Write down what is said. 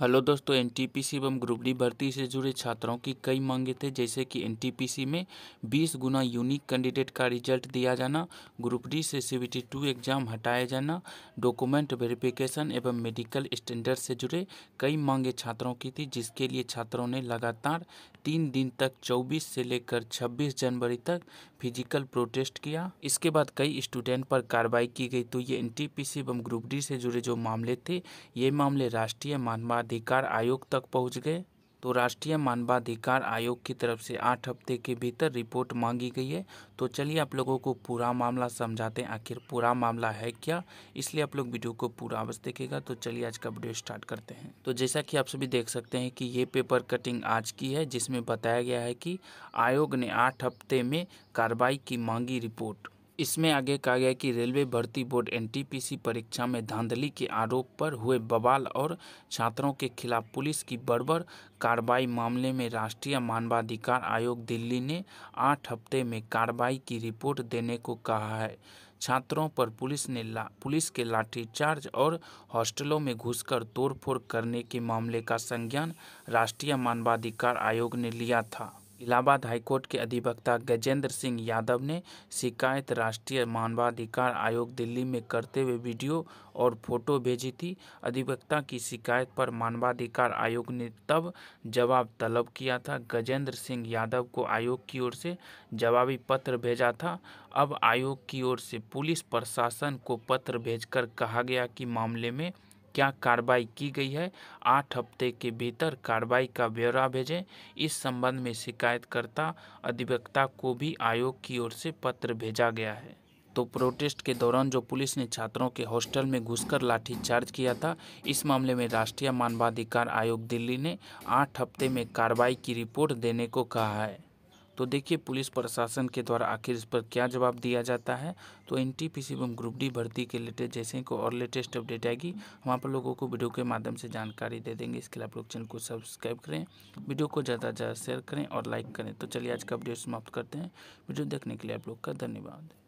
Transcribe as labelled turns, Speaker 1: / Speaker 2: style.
Speaker 1: hello दोस्तों NTPC एवं group D भर्ती से जुड़े छात्रों की कई मांगे थे जैसे कि एनटीपीसी में 20 गुना यूनिक कैंडिडेट का रिजल्ट दिया जाना ग्रुप डी से सीबीटी टू एग्जाम हटाया जाना डॉक्यूमेंट वेरिफिकेशन एवं मेडिकल स्टैंडर्ड से जुड़े कई मांगे छात्रों की थी जिसके लिए छात्रों ने लगातार तीन दिन तक चौबीस से लेकर छब्बीस जनवरी तक फिजिकल प्रोटेस्ट किया इसके बाद कई स्टूडेंट पर कार्रवाई की गई तो ये एन एवं ग्रुप डी से जुड़े जो मामले थे ये मामले राष्ट्रीय मानवाधिकार मानवाधिकार आयोग तक पहुंच गए तो राष्ट्रीय मानवाधिकार आयोग की तरफ से आठ हफ्ते के भीतर रिपोर्ट मांगी गई है तो चलिए आप लोगों को पूरा मामला समझाते हैं आखिर पूरा मामला है क्या इसलिए आप लोग वीडियो को पूरा अवश्य देखेगा तो चलिए आज का वीडियो स्टार्ट करते हैं तो जैसा कि आप सभी देख सकते हैं कि ये पेपर कटिंग आज की है जिसमें बताया गया है कि आयोग ने आठ हफ्ते में कार्रवाई की मांगी रिपोर्ट इसमें आगे कहा गया कि रेलवे भर्ती बोर्ड एनटीपीसी परीक्षा में धांधली के आरोप पर हुए बवाल और छात्रों के खिलाफ पुलिस की बर्बर कार्रवाई मामले में राष्ट्रीय मानवाधिकार आयोग दिल्ली ने आठ हफ्ते में कार्रवाई की रिपोर्ट देने को कहा है छात्रों पर पुलिस ने ला, पुलिस के लाठीचार्ज और हॉस्टलों में घुसकर तोड़फोड़ करने के मामले का संज्ञान राष्ट्रीय मानवाधिकार आयोग ने लिया था इलाहाबाद हाईकोर्ट के अधिवक्ता गजेंद्र सिंह यादव ने शिकायत राष्ट्रीय मानवाधिकार आयोग दिल्ली में करते हुए वीडियो और फोटो भेजी थी अधिवक्ता की शिकायत पर मानवाधिकार आयोग ने तब जवाब तलब किया था गजेंद्र सिंह यादव को आयोग की ओर से जवाबी पत्र भेजा था अब आयोग की ओर से पुलिस प्रशासन को पत्र भेजकर कहा गया कि मामले में क्या कार्रवाई की गई है आठ हफ्ते के भीतर कार्रवाई का ब्यौरा भेजें इस संबंध में शिकायतकर्ता अधिवक्ता को भी आयोग की ओर से पत्र भेजा गया है तो प्रोटेस्ट के दौरान जो पुलिस ने छात्रों के हॉस्टल में घुसकर लाठीचार्ज किया था इस मामले में राष्ट्रीय मानवाधिकार आयोग दिल्ली ने आठ हफ्ते में कार्रवाई की रिपोर्ट देने को कहा है तो देखिए पुलिस प्रशासन के द्वारा आखिर इस पर क्या जवाब दिया जाता है तो एन टी पी सी एवं ग्रुप डी भर्ती के लेटेस्ट जैसे को और लेटेस्ट अपडेट आएगी हम आप लोगों को वीडियो के माध्यम से जानकारी दे देंगे इसके लिए आप लोग चैनल को सब्सक्राइब करें वीडियो को ज़्यादा से ज़्यादा शेयर करें और लाइक करें तो चलिए आज का अपडेट समाप्त करते हैं वीडियो देखने के लिए आप लोग का धन्यवाद